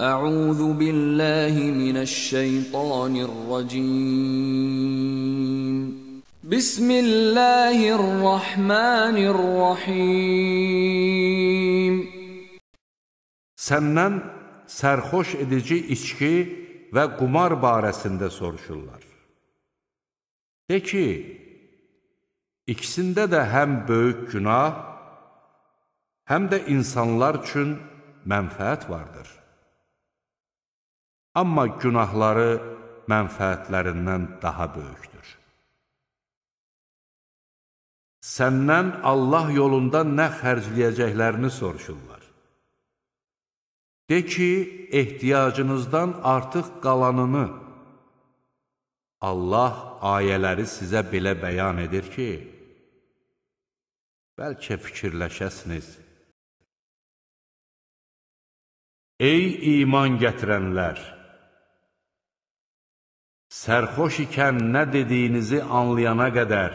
أعوذ بالله من الشيطان الرجيم بسم الله الرحمن الرحيم Səndən sərxoş edici içki və qumar barəsində soruşurlar. De ki, ikisində də həm böyük günah, həm də insanlar üçün mənfəət vardır. Amma günahları mənfəətlərindən daha böyükdür. Səndən Allah yolunda nə xərcləyəcəklərini soruşurlar. De ki, ehtiyacınızdan artıq qalanını, Allah ayələri sizə belə bəyan edir ki, bəlkə fikirləşəsiniz. Ey iman gətirənlər! sərxoş ikən nə dediyinizi anlayana qədər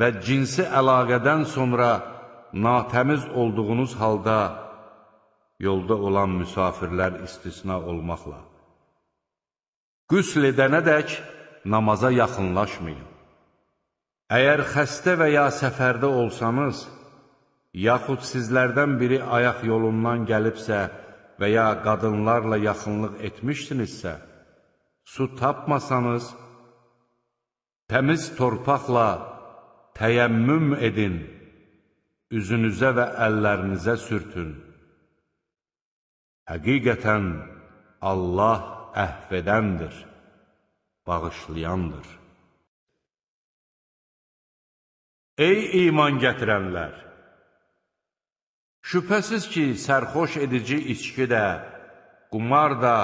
və cinsi əlaqədən sonra natəmiz olduğunuz halda yolda olan müsafirlər istisna olmaqla qüsl edənədək namaza yaxınlaşmayın. Əgər xəstə və ya səfərdə olsanız, yaxud sizlərdən biri ayaq yolundan gəlibsə və ya qadınlarla yaxınlıq etmişsinizsə, su tapmasanız, təmiz torpaqla təyəmmüm edin, üzünüzə və əllərinizə sürtün. Həqiqətən Allah əhvedəndir, bağışlayandır. Ey iman gətirənlər! Şübhəsiz ki, sərxoş edici içki də, qumar da,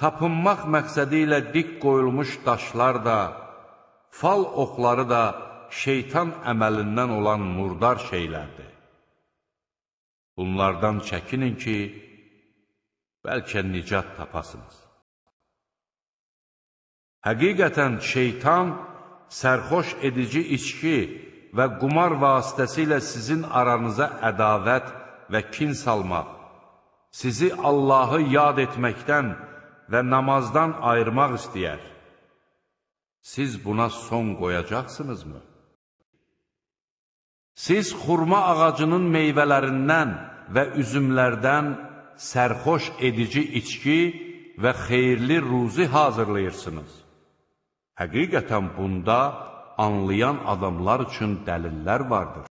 tapınmaq məqsədi ilə dik qoyulmuş daşlar da, fal oxları da şeytan əməlindən olan murdar şeylərdir. Bunlardan çəkinin ki, bəlkə nicat tapasınız. Həqiqətən şeytan sərxoş edici içki və qumar vasitəsilə sizin aranıza ədavət və kin salmaq, sizi Allahı yad etməkdən, və namazdan ayırmaq istəyər, siz buna son qoyacaqsınızmı? Siz xurma ağacının meyvələrindən və üzümlərdən sərxoş edici içki və xeyirli ruzi hazırlayırsınız. Həqiqətən bunda anlayan adamlar üçün dəlillər vardır.